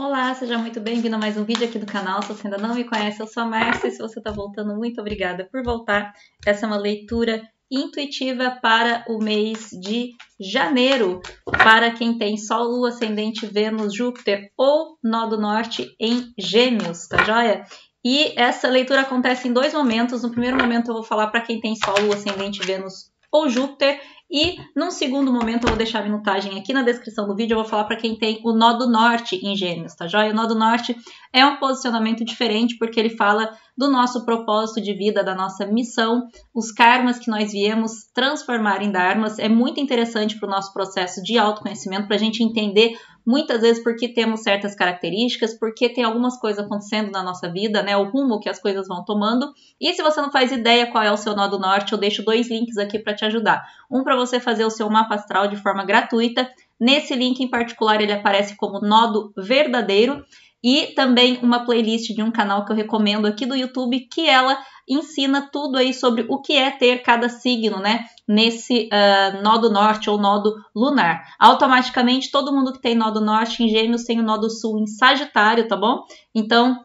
Olá, seja muito bem-vindo a mais um vídeo aqui do canal. Se você ainda não me conhece, eu sou a Márcia e se você está voltando, muito obrigada por voltar. Essa é uma leitura intuitiva para o mês de janeiro, para quem tem Sol, Lua, Ascendente, Vênus, Júpiter ou Nó do Norte em Gêmeos, tá joia? E essa leitura acontece em dois momentos. No primeiro momento, eu vou falar para quem tem Sol, Lua, Ascendente, Vênus ou Júpiter, e num segundo momento eu vou deixar a minutagem aqui na descrição do vídeo, eu vou falar para quem tem o nó do norte em Gêmeos, tá joia? O nó do norte é um posicionamento diferente porque ele fala do nosso propósito de vida, da nossa missão, os karmas que nós viemos transformar em dharmas. É muito interessante para o nosso processo de autoconhecimento, para a gente entender muitas vezes porque temos certas características, porque tem algumas coisas acontecendo na nossa vida, né? O rumo que as coisas vão tomando. E se você não faz ideia qual é o seu nó do norte, eu deixo dois links aqui para te ajudar. Um para você fazer o seu mapa astral de forma gratuita. Nesse link em particular, ele aparece como Nodo Verdadeiro e também uma playlist de um canal que eu recomendo aqui do YouTube, que ela ensina tudo aí sobre o que é ter cada signo, né? Nesse uh, ah, nodo norte ou nodo lunar. Automaticamente, todo mundo que tem nodo norte em Gêmeos tem o nodo sul em Sagitário, tá bom? Então,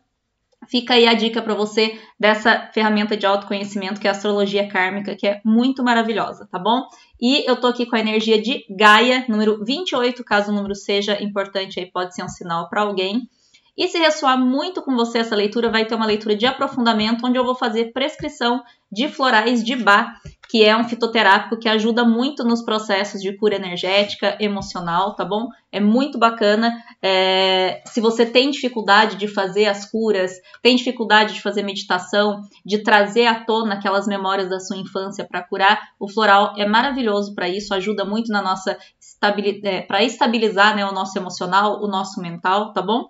Fica aí a dica para você dessa ferramenta de autoconhecimento que é a astrologia kármica, que é muito maravilhosa, tá bom? E eu tô aqui com a energia de Gaia, número 28, caso o número seja importante aí, pode ser um sinal para alguém. E se ressoar muito com você essa leitura, vai ter uma leitura de aprofundamento, onde eu vou fazer prescrição de florais de ba, que é um fitoterápico que ajuda muito nos processos de cura energética, emocional, tá bom? É muito bacana. É, se você tem dificuldade de fazer as curas, tem dificuldade de fazer meditação, de trazer à tona aquelas memórias da sua infância para curar, o floral é maravilhoso para isso, ajuda muito na nossa é, para estabilizar né, o nosso emocional, o nosso mental, tá bom?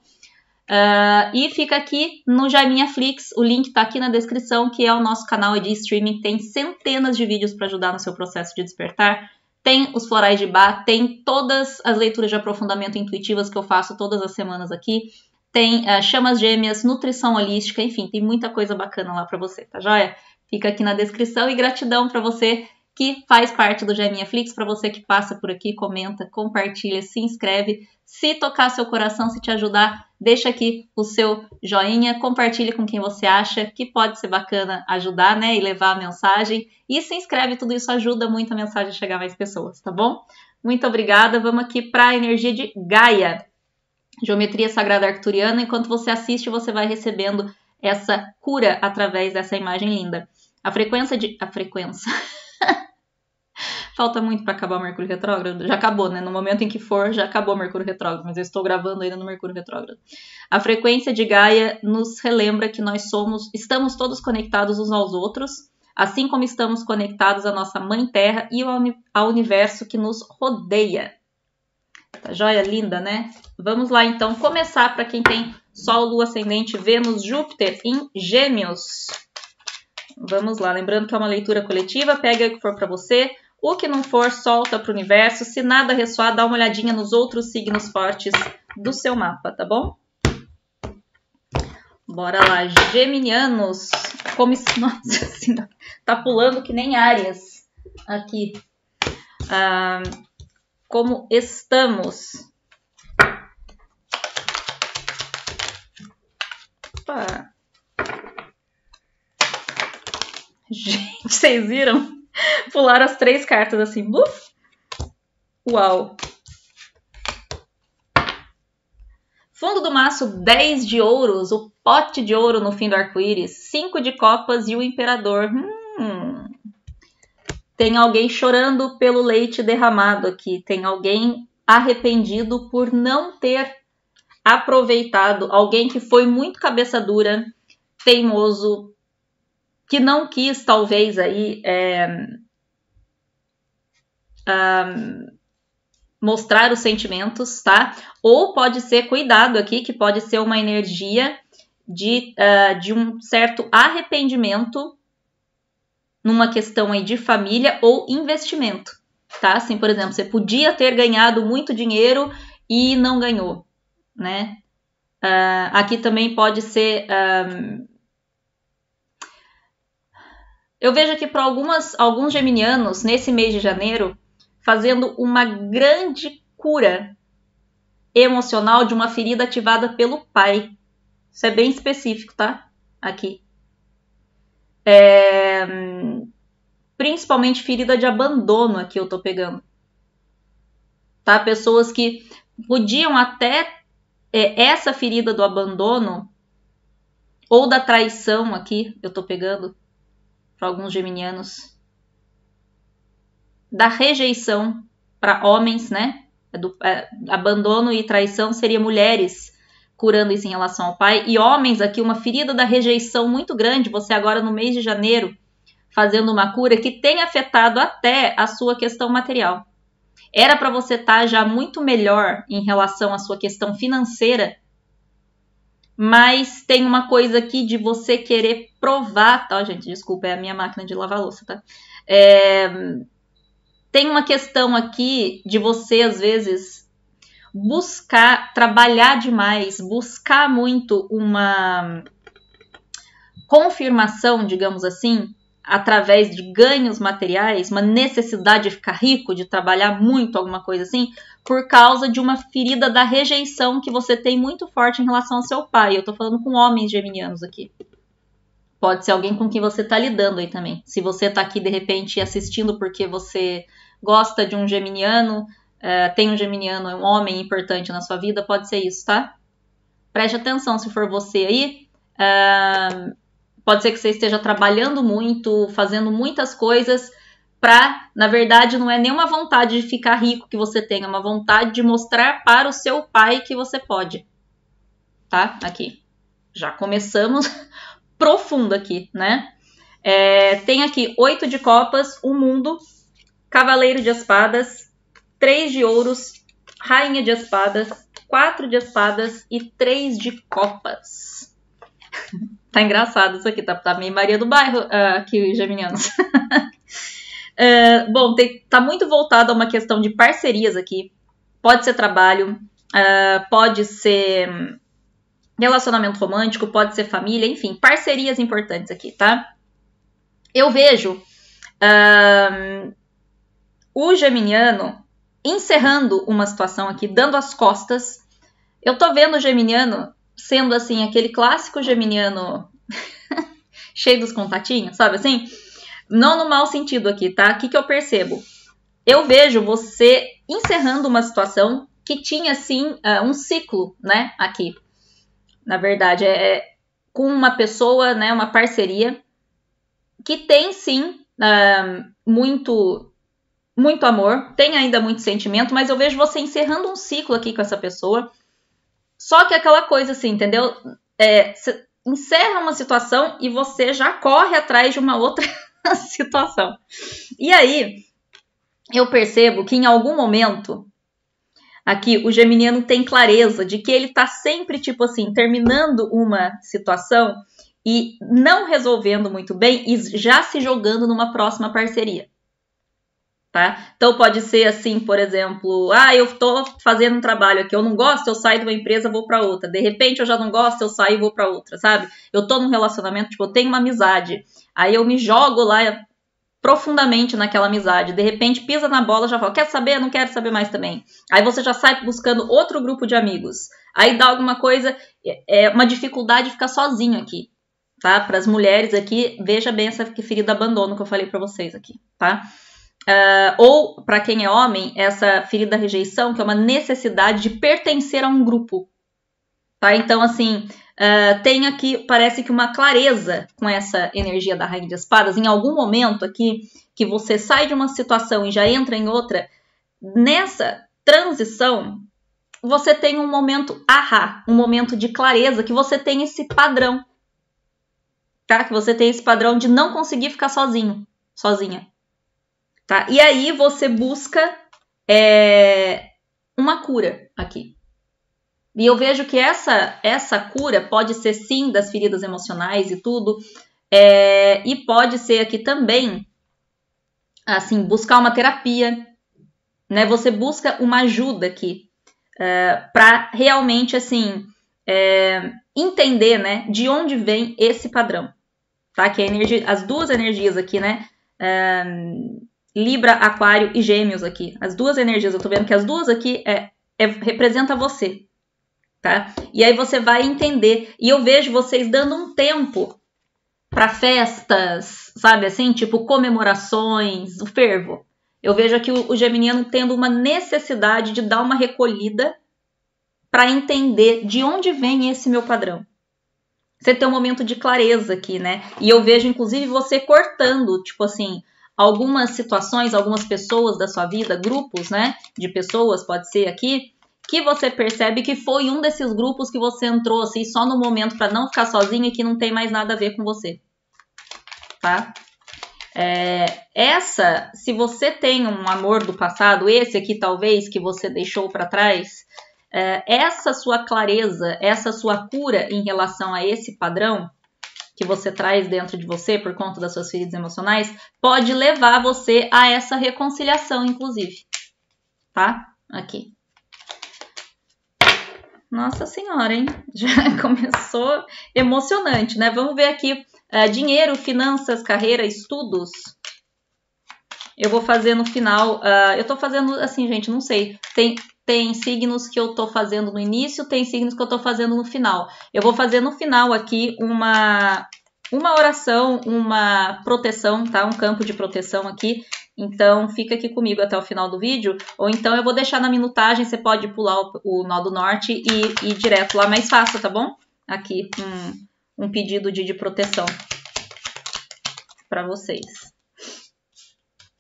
Uh, e fica aqui no Jaiminha Flix, o link está aqui na descrição, que é o nosso canal de streaming, tem centenas de vídeos para ajudar no seu processo de despertar. Tem os florais de bar, tem todas as leituras de aprofundamento intuitivas que eu faço todas as semanas aqui. Tem uh, chamas gêmeas, nutrição holística, enfim, tem muita coisa bacana lá para você, tá joia? Fica aqui na descrição e gratidão para você que faz parte do Geminha Flix, para você que passa por aqui, comenta, compartilha, se inscreve. Se tocar seu coração, se te ajudar, deixa aqui o seu joinha, compartilhe com quem você acha que pode ser bacana ajudar, né, e levar a mensagem. E se inscreve, tudo isso ajuda muito a mensagem a chegar a mais pessoas, tá bom? Muito obrigada. Vamos aqui para a energia de Gaia. Geometria Sagrada Arcturiana. Enquanto você assiste, você vai recebendo essa cura através dessa imagem linda. A frequência de. A frequência. Falta muito para acabar o Mercúrio retrógrado. Já acabou, né? No momento em que for, já acabou o Mercúrio retrógrado, mas eu estou gravando ainda no Mercúrio retrógrado. A frequência de Gaia nos relembra que nós somos, estamos todos conectados uns aos outros, assim como estamos conectados à nossa mãe Terra e ao, ao universo que nos rodeia. Tá joia linda, né? Vamos lá então começar para quem tem Sol, Lua ascendente, Vênus, Júpiter em Gêmeos. Vamos lá, lembrando que é uma leitura coletiva, pega o que for para você o que não for, solta para o universo. Se nada ressoar, dá uma olhadinha nos outros signos fortes do seu mapa, tá bom? Bora lá, Geminianos. Como se... Nossa senhora, tá pulando que nem áreas aqui. Ah, como estamos? Opa. Gente, vocês viram? Pularam as três cartas assim. Buf! Uau! Fundo do maço, 10 de ouros, o pote de ouro no fim do arco-íris, 5 de copas e o imperador. Hum. Tem alguém chorando pelo leite derramado aqui. Tem alguém arrependido por não ter aproveitado. Alguém que foi muito cabeça dura, teimoso, que não quis, talvez, aí é, um, mostrar os sentimentos, tá? Ou pode ser, cuidado aqui, que pode ser uma energia de, uh, de um certo arrependimento numa questão aí de família ou investimento, tá? Assim, por exemplo, você podia ter ganhado muito dinheiro e não ganhou, né? Uh, aqui também pode ser um, eu vejo aqui para alguns geminianos, nesse mês de janeiro, fazendo uma grande cura emocional de uma ferida ativada pelo pai. Isso é bem específico, tá? Aqui. É... Principalmente ferida de abandono aqui eu tô pegando. Tá? Pessoas que podiam até é, essa ferida do abandono ou da traição aqui, eu tô pegando, para alguns geminianos, da rejeição para homens, né? É do, é, abandono e traição seria mulheres curando isso em relação ao pai e homens aqui uma ferida da rejeição muito grande. Você agora no mês de janeiro fazendo uma cura que tem afetado até a sua questão material. Era para você estar tá já muito melhor em relação à sua questão financeira mas tem uma coisa aqui de você querer provar, tá, gente? Desculpa, é a minha máquina de lavar louça, tá? É, tem uma questão aqui de você, às vezes, buscar, trabalhar demais, buscar muito uma confirmação, digamos assim, através de ganhos materiais, uma necessidade de ficar rico, de trabalhar muito, alguma coisa assim, por causa de uma ferida da rejeição que você tem muito forte em relação ao seu pai. Eu tô falando com homens geminianos aqui. Pode ser alguém com quem você tá lidando aí também. Se você tá aqui de repente assistindo porque você gosta de um geminiano, é, tem um geminiano, é um homem importante na sua vida, pode ser isso, tá? Preste atenção se for você aí. Uh, Pode ser que você esteja trabalhando muito, fazendo muitas coisas para, na verdade, não é nenhuma vontade de ficar rico que você tem, é uma vontade de mostrar para o seu pai que você pode. Tá? Aqui. Já começamos profundo aqui, né? É, tem aqui oito de copas, o um mundo, cavaleiro de espadas, três de ouros, rainha de espadas, quatro de espadas e três de copas. Tá engraçado isso aqui, tá, tá meio Maria do Bairro uh, aqui, Geminianos. Ah, bom, tem, tá muito voltado a uma questão de parcerias aqui. Pode ser trabalho, uh, pode ser relacionamento romântico, pode ser família, enfim, parcerias importantes aqui, tá? Eu vejo o geminiano encerrando uma situação aqui, dando as costas. Eu tô vendo o geminiano sendo assim, aquele clássico geminiano cheio dos contatinhos, sabe assim? Não no mau sentido aqui, tá? O que, que eu percebo? Eu vejo você encerrando uma situação que tinha, sim, é, um ciclo, né? Aqui. Na verdade, é, é com uma pessoa, né? Uma parceria que tem, sim, é, muito muito amor, tem ainda muito sentimento, mas eu vejo você encerrando um ciclo aqui com essa pessoa só que é aquela coisa assim, entendeu? É, encerra uma situação e você já corre atrás de uma outra situação. E aí, eu percebo que em algum momento aqui o geminiano tem clareza de que ele tá sempre tipo assim, terminando uma situação e não resolvendo muito bem e já se jogando numa próxima parceria. Tá? Então pode ser assim, por exemplo, ah, eu estou fazendo um trabalho aqui, eu não gosto, eu saio de uma empresa, vou para outra. De repente eu já não gosto, eu saio e vou para outra, sabe? Eu estou num relacionamento, tipo, eu tenho uma amizade, aí eu me jogo lá profundamente naquela amizade, de repente pisa na bola, já fala, quer saber? Não quero saber mais também. Aí você já sai buscando outro grupo de amigos. Aí dá alguma coisa, é, é uma dificuldade ficar sozinho aqui tá? Para as mulheres aqui, veja bem essa ferida abandono que eu falei para vocês aqui, tá? Uh, ou, para quem é homem, essa ferida rejeição, que é uma necessidade de pertencer a um grupo. Tá? Então, assim, uh, tem aqui, parece que uma clareza com essa energia da Rainha de Espadas. Em algum momento aqui, que você sai de uma situação e já entra em outra, nessa transição, você tem um momento ahá, um momento de clareza, que você tem esse padrão. Tá? Que você tem esse padrão de não conseguir ficar sozinho, sozinha tá? E aí você busca é, uma cura aqui. E eu vejo que essa, essa cura pode ser sim das feridas emocionais e tudo, é, e pode ser aqui também, assim, buscar uma terapia, né? Você busca uma ajuda aqui é, para realmente, assim, é, entender, né, de onde vem esse padrão, tá? Que é energia, as duas energias aqui, né, é, Libra, Aquário e Gêmeos aqui. As duas energias, eu tô vendo que as duas aqui é, é, representa você, tá? E aí você vai entender. E eu vejo vocês dando um tempo para festas, sabe assim? Tipo comemorações, o fervo. Eu vejo aqui o, o geminiano tendo uma necessidade de dar uma recolhida para entender de onde vem esse meu padrão. Você tem um momento de clareza aqui, né? E eu vejo, inclusive, você cortando, tipo assim, algumas situações, algumas pessoas da sua vida, grupos, né, de pessoas, pode ser aqui, que você percebe que foi um desses grupos que você entrou assim só no momento para não ficar sozinho e que não tem mais nada a ver com você, tá? É, essa, se você tem um amor do passado, esse aqui talvez que você deixou para trás, é, essa sua clareza, essa sua cura em relação a esse padrão que você traz dentro de você por conta das suas feridas emocionais pode levar você a essa reconciliação, inclusive. Tá? Aqui. Nossa senhora, hein? Já começou emocionante, né? Vamos ver aqui. É, dinheiro, finanças, carreira, estudos. Eu vou fazer no final. Uh, eu tô fazendo assim, gente, não sei. Tem tem signos que eu tô fazendo no início, tem signos que eu tô fazendo no final. Eu vou fazer no final aqui uma uma oração, uma proteção, tá? Um campo de proteção aqui. Então fica aqui comigo até o final do vídeo, ou então eu vou deixar na minutagem, você pode pular o, o nó do norte e ir direto lá mais fácil, tá bom? Aqui um, um pedido de, de proteção para vocês.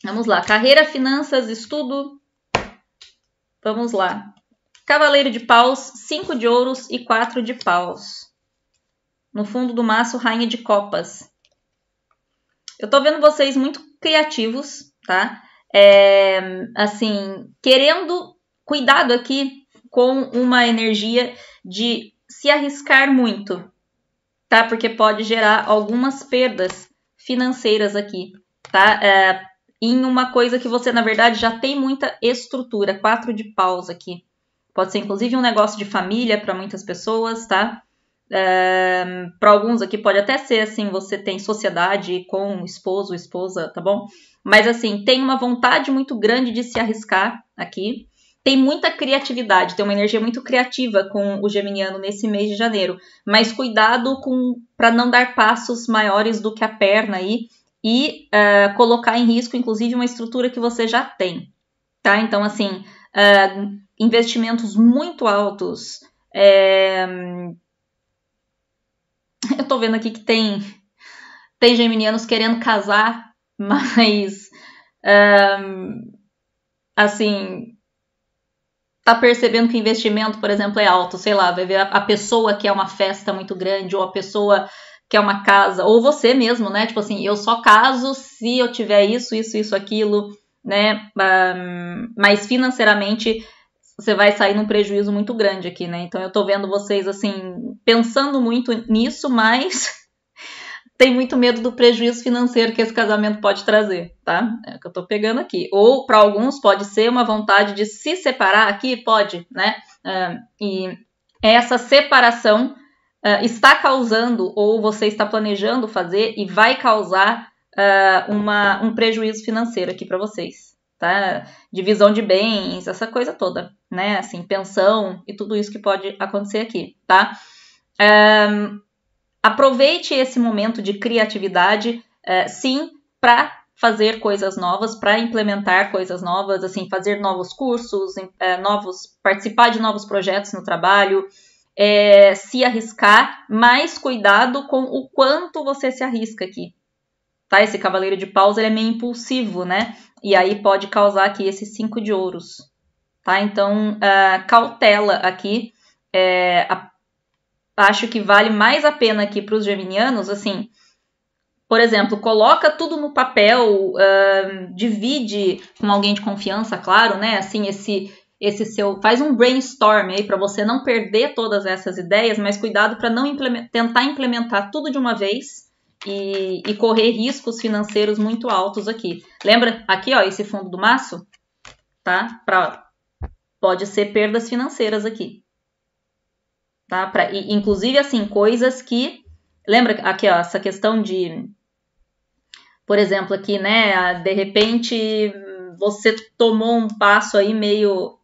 Vamos lá, carreira, finanças, estudo, Vamos lá. Cavaleiro de paus, cinco de ouros e quatro de paus. No fundo do maço, rainha de copas. Eu tô vendo vocês muito criativos, tá? É, assim, querendo cuidado aqui com uma energia de se arriscar muito, tá? Porque pode gerar algumas perdas financeiras aqui, tá? É, em uma coisa que você, na verdade, já tem muita estrutura. Quatro de paus aqui. Pode ser, inclusive, um negócio de família para muitas pessoas, tá? Eh, para alguns aqui pode até ser assim, você tem sociedade com esposo, esposa, tá bom? Mas assim, tem uma vontade muito grande de se arriscar aqui. Tem muita criatividade, tem uma energia muito criativa com o geminiano nesse mês de janeiro, mas cuidado com para não dar passos maiores do que a perna aí e uh, colocar em risco, inclusive, uma estrutura que você já tem. Tá? Então, assim, uh, investimentos muito altos. É... Eu tô vendo aqui que tem, tem geminianos querendo casar, mas um, ah, assim tá percebendo que o investimento, por exemplo, é alto, sei lá, vai ver a, pessoa que é uma festa muito grande ou a pessoa que é uma casa, ou você mesmo, né? Tipo assim, eu só caso se eu tiver isso, isso, isso, aquilo, né? Ah, mas financeiramente você vai sair num prejuízo muito grande aqui, né? Então eu tô vendo vocês assim, pensando muito nisso, mas tem muito medo do prejuízo financeiro que esse casamento pode trazer, tá? É o que eu tô pegando aqui. Ou para alguns pode ser uma vontade de se separar aqui, pode, né? Ah, e essa separação uh, está causando ou você está planejando fazer e vai causar uh, uma, um prejuízo financeiro aqui para vocês, tá? Divisão de bens, essa coisa toda, né? Assim, pensão e tudo isso que pode acontecer aqui, tá? Um, ah, aproveite esse momento de criatividade, uh, sim, para fazer coisas novas, para implementar coisas novas, assim, fazer novos cursos, eh, novos, participar de novos projetos no trabalho, é, se arriscar, mais cuidado com o quanto você se arrisca aqui. Tá? Esse cavaleiro de paus ele é meio impulsivo, né? E aí pode causar aqui esses cinco de ouros. Tá? Então, uh, cautela aqui. É, a, acho que vale mais a pena aqui para os geminianos, assim, por exemplo, coloca tudo no papel, uh, divide com alguém de confiança, claro, né? Assim, esse, esse seu, faz um brainstorm aí para você não perder todas essas ideias, mas cuidado para não tentar implementar tudo de uma vez e, e, correr riscos financeiros muito altos aqui. Lembra aqui, ó, esse fundo do maço, tá? Pra, pode ser perdas financeiras aqui, tá? Pra, e, inclusive assim coisas que, lembra aqui, ó, essa questão de, por exemplo, aqui, né? De repente você tomou um passo aí meio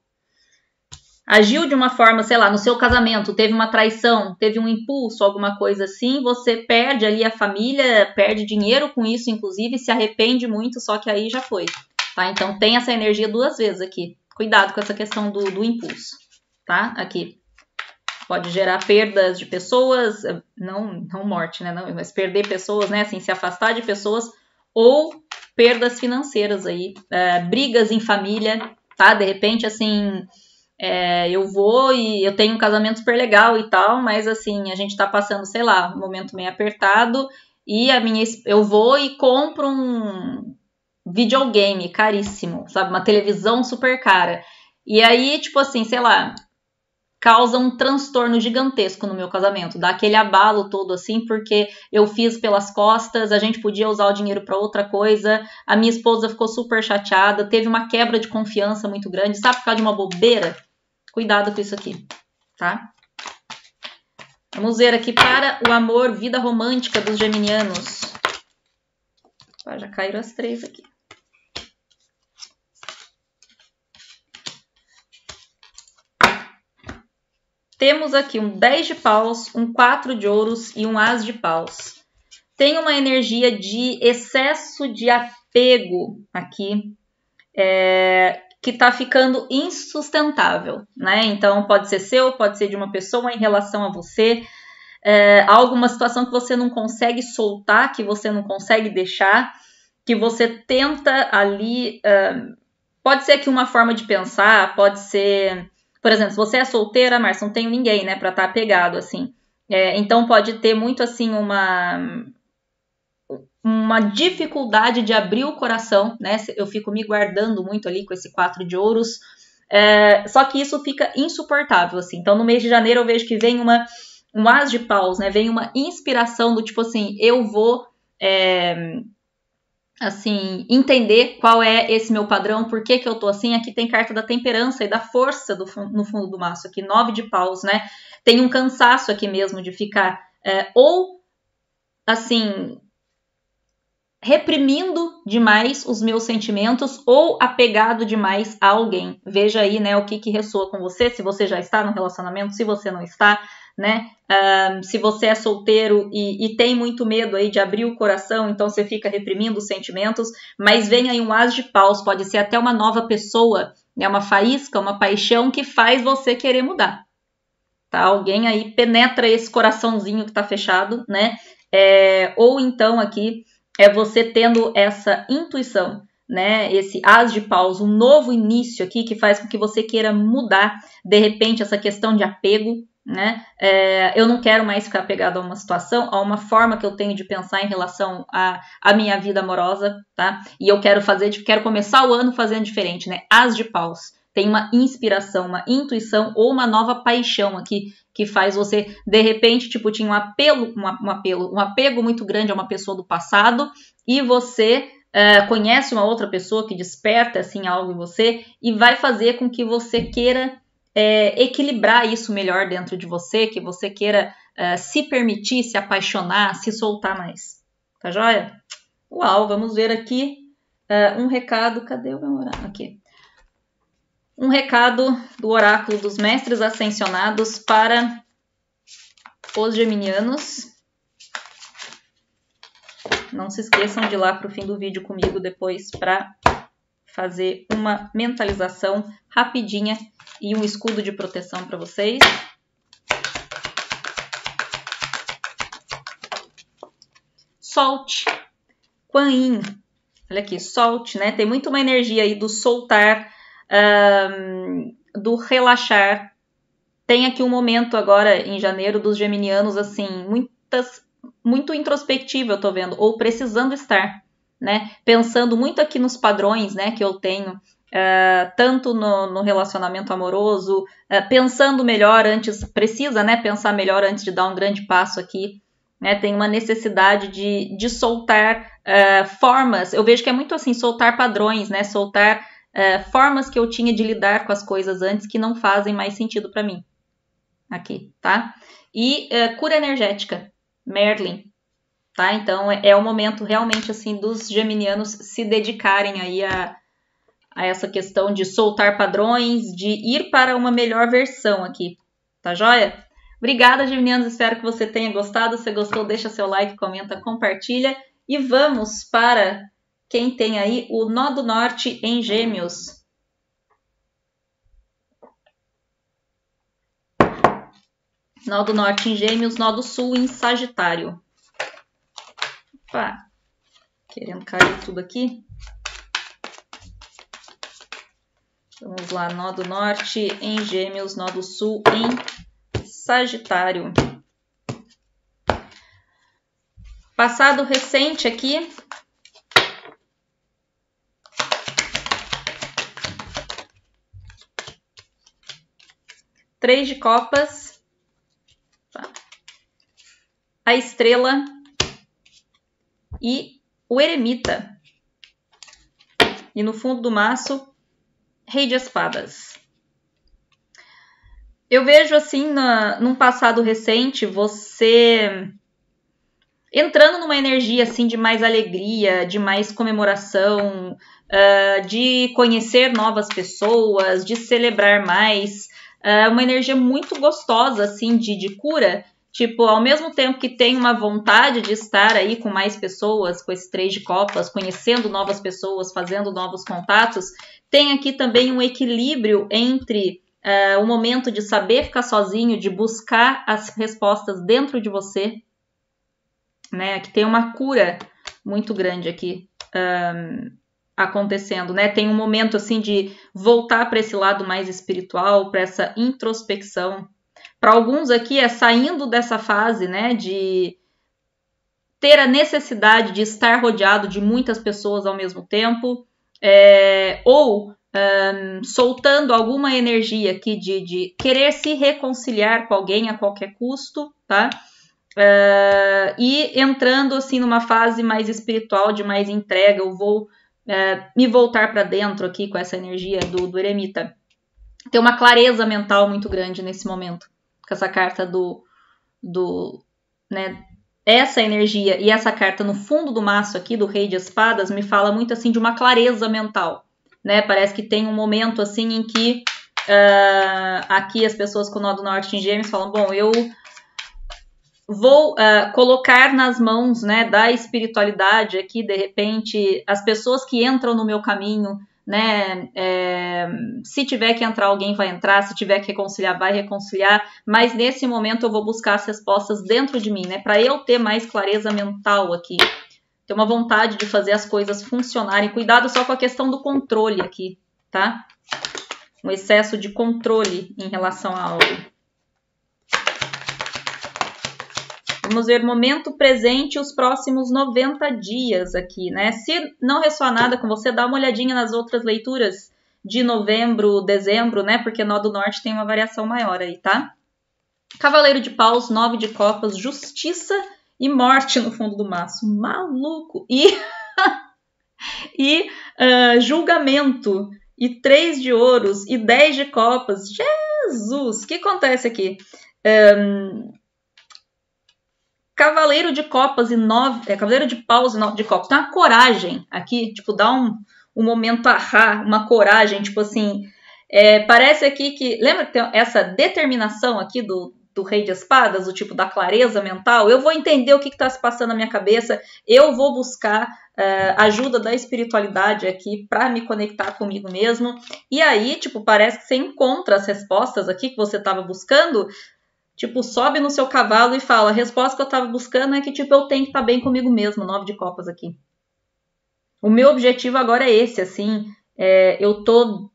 agiu de uma forma, sei lá, no seu casamento, teve uma traição, teve um impulso, alguma coisa assim, você perde ali a família, perde dinheiro com isso, inclusive, se arrepende muito, só que aí já foi. Tá? Então tem essa energia duas vezes aqui. Cuidado com essa questão do, do impulso, tá? Aqui. Pode gerar perdas de pessoas, eh, não, não morte, né? Não, mas perder pessoas, né? Assim, se afastar de pessoas ou perdas financeiras aí, é, brigas em família, tá? De repente, assim, é, eu vou e eu tenho um casamento super legal e tal, mas assim, a gente tá passando, sei lá, um momento meio apertado e a minha eu vou e compro um videogame caríssimo, sabe, uma televisão super cara. E aí, tipo assim, sei lá, causa um transtorno gigantesco no meu casamento, dá aquele abalo todo assim, porque eu fiz pelas costas, a gente podia usar o dinheiro para outra coisa, a minha esposa ficou super chateada, teve uma quebra de confiança muito grande, sabe por causa de uma bobeira? Cuidado com isso aqui, tá? Vamos ver aqui para o amor, vida romântica dos geminianos. já caíram as três aqui. Temos aqui um 10 de paus, um 4 de ouros e um as de paus. Tem uma energia de excesso de apego aqui. É, que está ficando insustentável, né? Então pode ser seu, pode ser de uma pessoa em relação a você, é, alguma situação que você não consegue soltar, que você não consegue deixar, que você tenta ali. É, pode ser que uma forma de pensar, pode ser, por exemplo, se você é solteira, mas não tenho ninguém, né, para estar tá apegado assim. É, então pode ter muito assim uma uma dificuldade de abrir o coração, né? Eu fico me guardando muito ali com esse quatro de ouros. É, só que isso fica insuportável, assim. Então, no mês de janeiro, eu vejo que vem uma, um as de paus, né? Vem uma inspiração do tipo assim, eu vou. É, assim, entender qual é esse meu padrão, por que, que eu tô assim. Aqui tem carta da temperança e da força do, no fundo do maço, aqui, nove de paus, né? Tem um cansaço aqui mesmo de ficar é, ou assim reprimindo demais os meus sentimentos ou apegado demais a alguém. Veja aí, né, o que, que ressoa com você, se você já está no relacionamento, se você não está, né? Um, se você é solteiro e, e, tem muito medo aí de abrir o coração, então você fica reprimindo os sentimentos, mas vem aí um as de paus, pode ser até uma nova pessoa, né? Uma faísca, uma paixão que faz você querer mudar. Tá? Alguém aí penetra esse coraçãozinho que tá fechado, né? É, ou então aqui é você tendo essa intuição, né? Esse as de paus, um novo início aqui que faz com que você queira mudar de repente essa questão de apego, né? É, eu não quero mais ficar apegado a uma situação, a uma forma que eu tenho de pensar em relação à minha vida amorosa, tá? E eu quero fazer, tipo, quero começar o ano fazendo diferente, né? As de paus tem uma inspiração, uma intuição ou uma nova paixão aqui que faz você, de repente, tipo, tinha um apelo, um apelo, um apego muito grande a uma pessoa do passado e você uh, conhece uma outra pessoa que desperta assim algo em você e vai fazer com que você queira é, equilibrar isso melhor dentro de você, que você queira uh, se permitir, se apaixonar, se soltar mais. Tá joia? Uau, vamos ver aqui uh, um recado. Cadê o meu horário? Aqui um recado do oráculo dos mestres ascensionados para os geminianos. Não se esqueçam de ir lá para o fim do vídeo comigo depois para fazer uma mentalização rapidinha e um escudo de proteção para vocês. Solte. Quan Yin. Olha aqui, solte, né? Tem muito uma energia aí do soltar, um, do relaxar. Tem aqui um momento agora em janeiro dos geminianos, assim, muitas, muito introspectivo, eu tô vendo, ou precisando estar, né? Pensando muito aqui nos padrões, né, que eu tenho Uh, tanto no, no, relacionamento amoroso, uh, pensando melhor antes, precisa né, pensar melhor antes de dar um grande passo aqui. Né, tem uma necessidade de, de soltar uh, formas. Eu vejo que é muito assim, soltar padrões, né, soltar é, formas que eu tinha de lidar com as coisas antes que não fazem mais sentido para mim. Aqui, tá? E é, cura energética, Merlin, tá? Então é, é, o momento realmente assim dos geminianos se dedicarem aí a, a essa questão de soltar padrões, de ir para uma melhor versão aqui, tá joia? Obrigada, geminianos, espero que você tenha gostado. Se gostou, deixa seu like, comenta, compartilha e vamos para quem tem aí o nó do norte em gêmeos. Nó do norte em gêmeos, nó do sul em sagitário. Opa, querendo cair tudo aqui. Vamos lá, nó do norte em gêmeos, nó do sul em sagitário. Passado recente aqui, três de copas. Tá. A estrela. E o eremita. E no fundo do maço, rei de espadas. Eu vejo assim, na, num passado recente, você entrando numa energia assim de mais alegria, de mais comemoração, uh, de conhecer novas pessoas, de celebrar mais é uma energia muito gostosa, assim, de, de cura. Tipo, ao mesmo tempo que tem uma vontade de estar aí com mais pessoas, com esse três de copas, conhecendo novas pessoas, fazendo novos contatos, tem aqui também um equilíbrio entre uh, o momento de saber ficar sozinho, de buscar as respostas dentro de você, né? Que tem uma cura muito grande aqui. Um, acontecendo, né? Tem um momento assim de voltar para esse lado mais espiritual, para essa introspecção. Para alguns aqui é saindo dessa fase, né, de ter a necessidade de estar rodeado de muitas pessoas ao mesmo tempo, é, ou um, soltando alguma energia aqui de, de, querer se reconciliar com alguém a qualquer custo, tá? Uh, e entrando assim numa fase mais espiritual, de mais entrega, eu vou é, me voltar para dentro aqui com essa energia do, do eremita. Ter uma clareza mental muito grande nesse momento, com essa carta do. do né, essa energia e essa carta no fundo do maço aqui, do Rei de Espadas, me fala muito assim de uma clareza mental. Né? Parece que tem um momento assim em que Uh, aqui as pessoas com o nó do norte em gêmeos falam, bom, eu vou uh, colocar nas mãos né, da espiritualidade aqui, de repente, as pessoas que entram no meu caminho, né? É, se tiver que entrar, alguém vai entrar, se tiver que reconciliar, vai reconciliar, mas nesse momento eu vou buscar as respostas dentro de mim, né? Para eu ter mais clareza mental aqui. Ter uma vontade de fazer as coisas funcionarem. Cuidado só com a questão do controle aqui, tá? Um excesso de controle em relação a algo. Vamos ver momento presente os próximos 90 dias aqui, né? Se não ressoar nada com você, dá uma olhadinha nas outras leituras de novembro, dezembro, né? Porque nó do norte tem uma variação maior aí, tá? Cavaleiro de Paus, Nove de Copas, Justiça e Morte no fundo do maço. Maluco! E, e uh, Julgamento, e Três de Ouros, e Dez de Copas. Jesus! O que acontece aqui? Um, Cavaleiro de Copas e nove. É, Cavaleiro de Paus e nove de Copas. Tem uma coragem aqui, tipo, dá um, um momento ahá, uma coragem, tipo assim. É, parece aqui que. Lembra que tem essa determinação aqui do, do Rei de Espadas, o tipo da clareza mental? Eu vou entender o que está se passando na minha cabeça, eu vou buscar uh, ajuda da espiritualidade aqui para me conectar comigo mesmo. E aí, tipo, parece que você encontra as respostas aqui que você estava buscando, tipo, sobe no seu cavalo e fala: a resposta que eu tava buscando é que, tipo, eu tenho que estar tá bem comigo mesmo, nove de copas aqui. O meu objetivo agora é esse, assim, é, eu tô.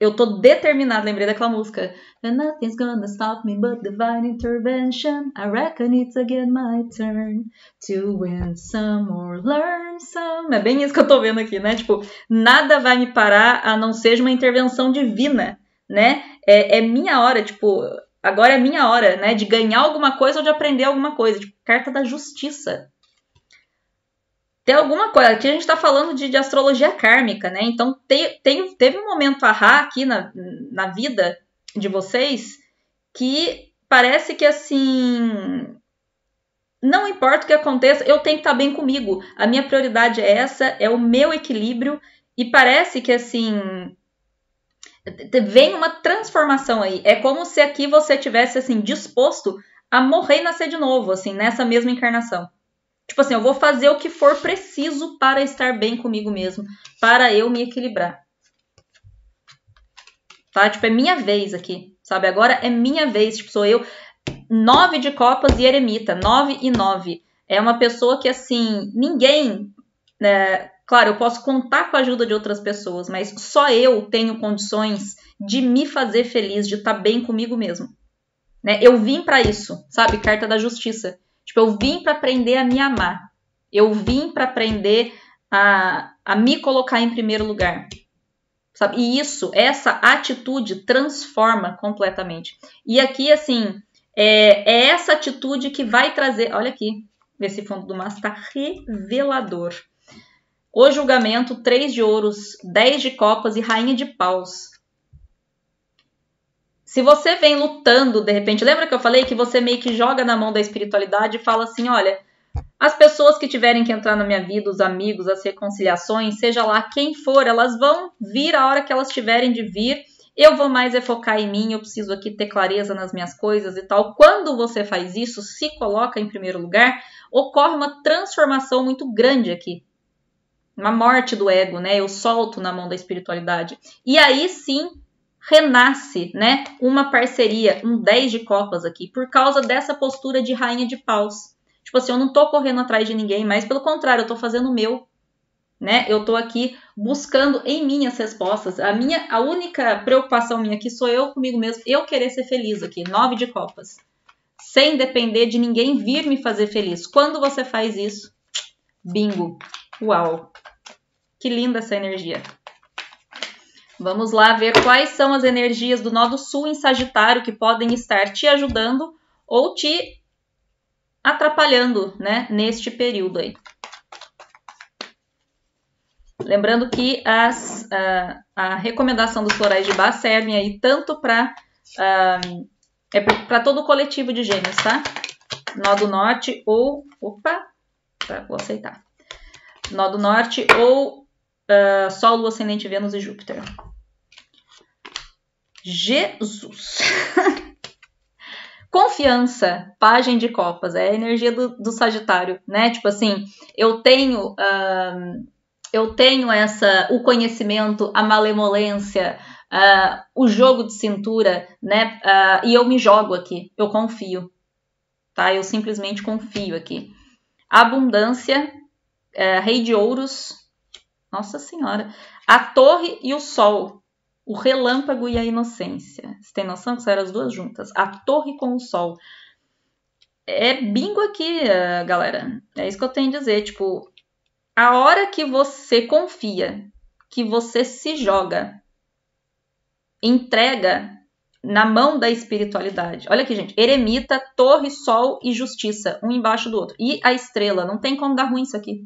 Eu tô determinado, lembrei daquela música. And nothing's gonna stop me but divine intervention. I reckon it's again my turn to win some or learn some. É bem isso que eu tô vendo aqui, né? Tipo, nada vai me parar a não ser uma intervenção divina, né? É, é minha hora, tipo, agora é minha hora, né? De ganhar alguma coisa ou de aprender alguma coisa. Tipo, carta da justiça. Tem alguma coisa. Aqui a gente está falando de, de, astrologia kármica, né? Então teve um momento ahá aqui na, na vida de vocês que parece que assim. Não importa o que aconteça, eu tenho que estar tá bem comigo. A minha prioridade é essa, é o meu equilíbrio. E parece que assim, vem uma transformação aí. É como se aqui você tivesse assim disposto a morrer e nascer de novo, assim, nessa mesma encarnação. Tipo assim, eu vou fazer o que for preciso para estar bem comigo mesmo, para eu me equilibrar. Tá? Tipo, é minha vez aqui, sabe? Agora é minha vez, tipo, sou eu. Nove de copas e eremita, nove e nove. É uma pessoa que, assim, ninguém né, Claro, eu posso contar com a ajuda de outras pessoas, mas só eu tenho condições de me fazer feliz, de estar tá bem comigo mesmo. Né? Eu vim para isso, sabe? Carta da Justiça. Tipo, eu vim para aprender a me amar. Eu vim para aprender a, a me colocar em primeiro lugar. Sabe? E isso, essa atitude transforma completamente. E aqui, assim, é, é essa atitude que vai trazer. Olha aqui, esse fundo do mar está revelador. O julgamento, três de ouros, dez de copas e rainha de paus. Se você vem lutando, de repente, lembra que eu falei que você meio que joga na mão da espiritualidade e fala assim: olha, as pessoas que tiverem que entrar na minha vida, os amigos, as reconciliações, seja lá quem for, elas vão vir a hora que elas tiverem de vir. Eu vou mais é focar em mim, eu preciso aqui ter clareza nas minhas coisas e tal. Quando você faz isso, se coloca em primeiro lugar, ocorre uma transformação muito grande aqui uma morte do ego, né? Eu solto na mão da espiritualidade. E aí sim renasce, né? Uma parceria, um 10 de copas aqui, por causa dessa postura de rainha de paus. Tipo assim, eu não tô correndo atrás de ninguém, mas pelo contrário, eu tô fazendo o meu, né? Eu tô aqui buscando em mim as respostas. A minha, a única preocupação minha aqui sou eu comigo mesmo, eu querer ser feliz aqui, nove de copas. Sem depender de ninguém vir me fazer feliz. Quando você faz isso, bingo. Uau. Que linda essa energia. Vamos lá ver quais são as energias do Nodo Sul em Sagitário que podem estar te ajudando ou te atrapalhando, né, neste período aí. Lembrando que as, uh, a recomendação dos florais de bar servem aí tanto para uh, é para todo o coletivo de gêmeos, tá? Nodo norte ou opa, vou aceitar. Nodo norte ou ah, Sol, Ascendente, Vênus e Júpiter. Jesus! Confiança, página de copas, é a energia do, do, Sagitário, né? Tipo assim, eu tenho, uh, eu tenho essa, o conhecimento, a malemolência, uh, o jogo de cintura, né? Uh, e eu me jogo aqui, eu confio, tá? Eu simplesmente confio aqui. Abundância, eh, Rei de Ouros, nossa Senhora. A Torre e o Sol. O Relâmpago e a Inocência. Você tem noção que saíram as duas juntas? A Torre com o Sol. É bingo aqui, eh, galera. É isso que eu tenho a dizer. Tipo, a hora que você confia, que você se joga, entrega na mão da espiritualidade. Olha aqui, gente. Eremita, Torre, Sol e Justiça, um embaixo do outro. E a estrela. Não tem como dar ruim isso aqui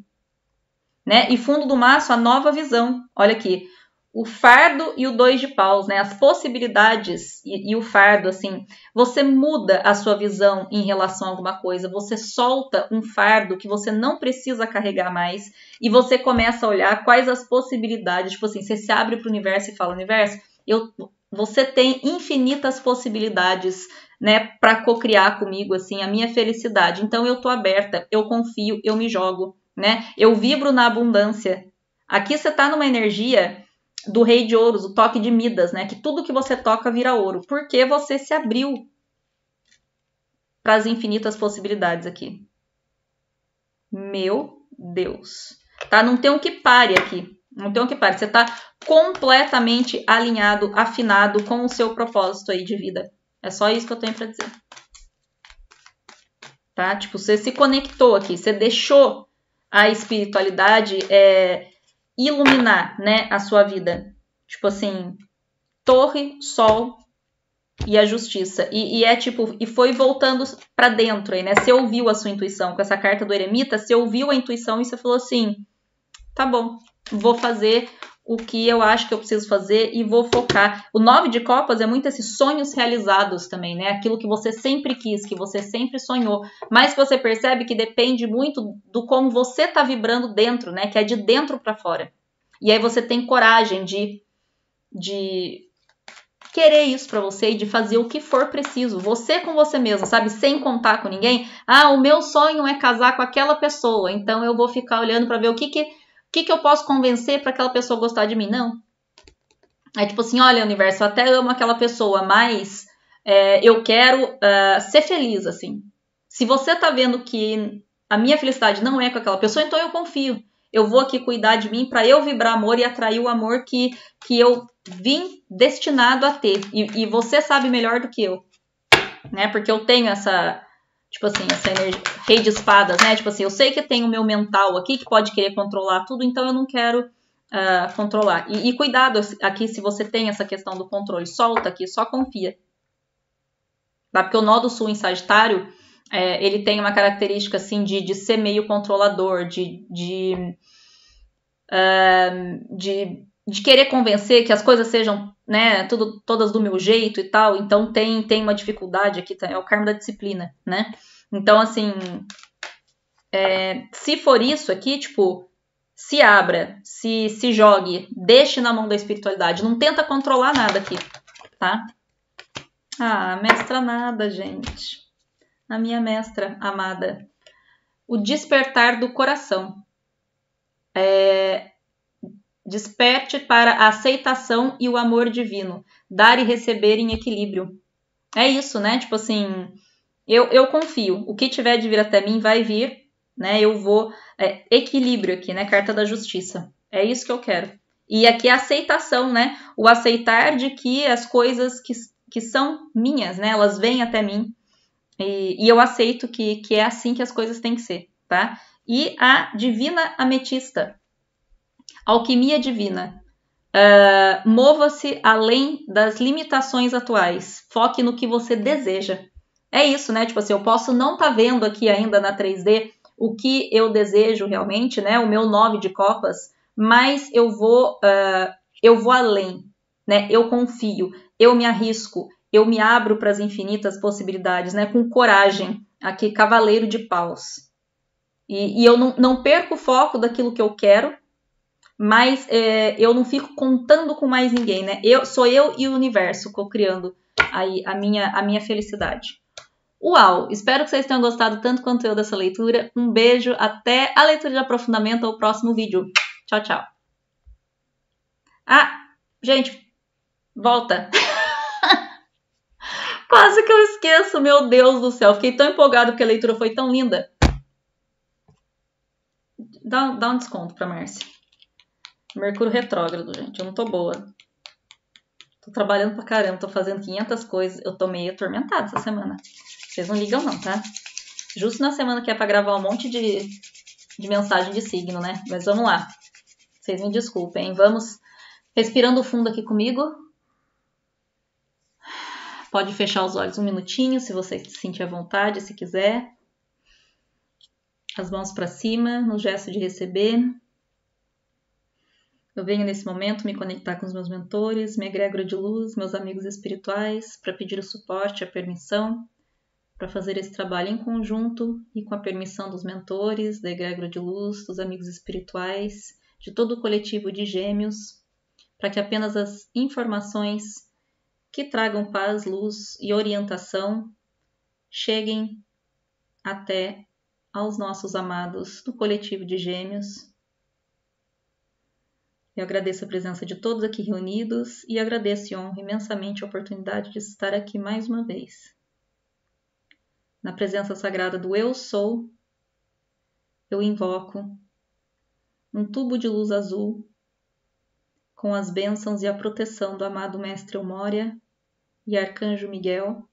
né? E fundo do maço, a nova visão. Olha aqui, o fardo e o dois de paus, né? As possibilidades e, e, o fardo, assim, você muda a sua visão em relação a alguma coisa, você solta um fardo que você não precisa carregar mais e você começa a olhar quais as possibilidades, tipo assim, você se abre para o universo e fala, universo, eu, você tem infinitas possibilidades, né, para cocriar comigo, assim, a minha felicidade. Então eu tô aberta, eu confio, eu me jogo né? Eu vibro na abundância. Aqui você está numa energia do rei de ouros, o toque de Midas, né? Que tudo que você toca vira ouro, porque você se abriu para as infinitas possibilidades aqui. Meu Deus. Tá? Não tem um que pare aqui. Não tem um que pare. Você está completamente alinhado, afinado com o seu propósito aí de vida. É só isso que eu tenho para dizer. Tá? Tipo, você se conectou aqui, você deixou a espiritualidade é iluminar, né, a sua vida. Tipo assim, torre, sol e a justiça. E, e é tipo, e foi voltando para dentro aí, né? Você ouviu a sua intuição com essa carta do eremita, você ouviu a intuição e você falou assim: "Tá bom, vou fazer o que eu acho que eu preciso fazer e vou focar. O nove de copas é muito esses sonhos realizados também, né? Aquilo que você sempre quis, que você sempre sonhou, mas que você percebe que depende muito do como você tá vibrando dentro, né? Que é de dentro para fora. E aí você tem coragem de de querer isso para você e de fazer o que for preciso, você com você mesmo, sabe? Sem contar com ninguém. Ah, o meu sonho é casar com aquela pessoa, então eu vou ficar olhando para ver o que que que, que eu posso convencer para aquela pessoa gostar de mim? Não. É tipo assim, olha, universo, eu até amo aquela pessoa, mas é, eu quero uh, ser feliz, assim. Se você tá vendo que a minha felicidade não é com aquela pessoa, então eu confio. Eu vou aqui cuidar de mim para eu vibrar amor e atrair o amor que, que eu vim destinado a ter. E, e você sabe melhor do que eu, né? Porque eu tenho essa, Tipo assim, essa energia, rei de espadas, né? Tipo assim, eu sei que tem o meu mental aqui que pode querer controlar tudo, então eu não quero uh, controlar. E, e cuidado aqui se você tem essa questão do controle. Solta aqui, só confia. Tá? Porque o nó do sul em Sagitário, é, ele tem uma característica assim de, de ser meio controlador, de, de, uh, de de querer convencer que as coisas sejam, né, tudo, todas do meu jeito e tal. Então tem tem uma dificuldade aqui, tá, é o karma da disciplina, né? Então assim, é, se for isso aqui, tipo, se abra, se se jogue, deixe na mão da espiritualidade, não tenta controlar nada aqui, tá? Ah, mestra nada, gente. A minha mestra amada. O despertar do coração. É, Desperte para a aceitação e o amor divino. Dar e receber em equilíbrio. É isso, né? Tipo assim, eu, eu confio. O que tiver de vir até mim vai vir, né? Eu vou. É, equilíbrio aqui, né? Carta da Justiça. É isso que eu quero. E aqui é a aceitação, né? O aceitar de que as coisas que, que são minhas, né? Elas vêm até mim. E, e eu aceito que, que é assim que as coisas têm que ser, tá? E a divina ametista, Alquimia Divina. Uh, Mova-se além das limitações atuais. Foque no que você deseja. É isso, né? Tipo assim, eu posso não estar tá vendo aqui ainda na 3D o que eu desejo realmente, né? O meu 9 de copas, mas eu vou, uh, eu vou além, né? Eu confio, eu me arrisco, eu me abro para as infinitas possibilidades, né? Com coragem, aqui, cavaleiro de paus. E, e eu não, não perco o foco daquilo que eu quero, mas é, eu não fico contando com mais ninguém, né? Eu sou eu e o universo co-criando aí a minha a minha felicidade. Uau! Espero que vocês tenham gostado tanto quanto eu dessa leitura. Um beijo, até a leitura de aprofundamento ao próximo vídeo. Tchau, tchau. Ah, gente, volta. Quase que eu esqueço, meu Deus do céu. Fiquei tão empolgado porque a leitura foi tão linda. Dá, dá um desconto pra Márcia. Mercúrio retrógrado, gente. Eu não tô boa. Tô trabalhando pra caramba, tô fazendo 500 coisas. Eu tô meio atormentada essa semana. Vocês não ligam não, tá? Justo na semana que é pra gravar um monte de, de mensagem de signo, né? Mas vamos lá. Vocês me desculpem. Vamos respirando fundo aqui comigo. Pode fechar os olhos um minutinho, se você se sentir à vontade, se quiser. As mãos para cima, no gesto de receber. Eu venho nesse momento me conectar com os meus mentores, minha egrégora de luz, meus amigos espirituais, para pedir o suporte, a permissão, para fazer esse trabalho em conjunto e com a permissão dos mentores, da egrégora de luz, dos amigos espirituais, de todo o coletivo de gêmeos, para que apenas as informações que tragam paz, luz e orientação cheguem até aos nossos amados do coletivo de gêmeos eu agradeço a presença de todos aqui reunidos e agradeço e honro imensamente a oportunidade de estar aqui mais uma vez. Na presença sagrada do Eu Sou, eu invoco um tubo de luz azul com as bênçãos e a proteção do amado Mestre Omória e Arcanjo Miguel.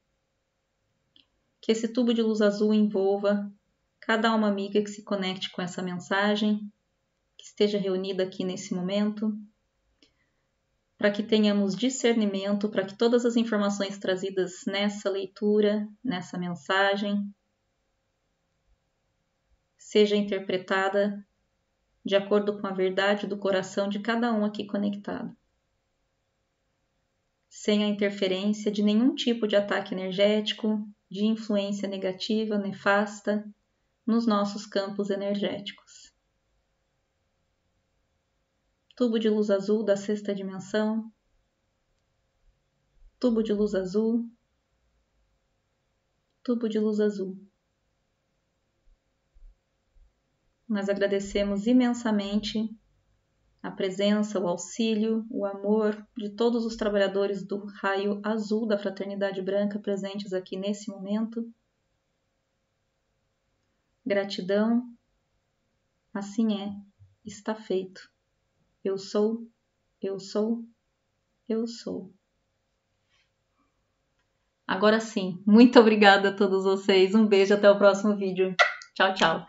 Que esse tubo de luz azul envolva cada alma amiga que se conecte com essa mensagem que esteja reunida aqui nesse momento, para que tenhamos discernimento, para que todas as informações trazidas nessa leitura, nessa mensagem, seja interpretada de acordo com a verdade do coração de cada um aqui conectado. Sem a interferência de nenhum tipo de ataque energético, de influência negativa, nefasta nos nossos campos energéticos tubo de luz azul da sexta dimensão, tubo de luz azul, tubo de luz azul. Nós agradecemos imensamente a presença, o auxílio, o amor de todos os trabalhadores do raio azul da Fraternidade Branca presentes aqui nesse momento. Gratidão, assim é, está feito. Eu sou, eu sou, eu sou. Agora sim, muito obrigada a todos vocês. Um beijo, até o próximo vídeo. Tchau, tchau.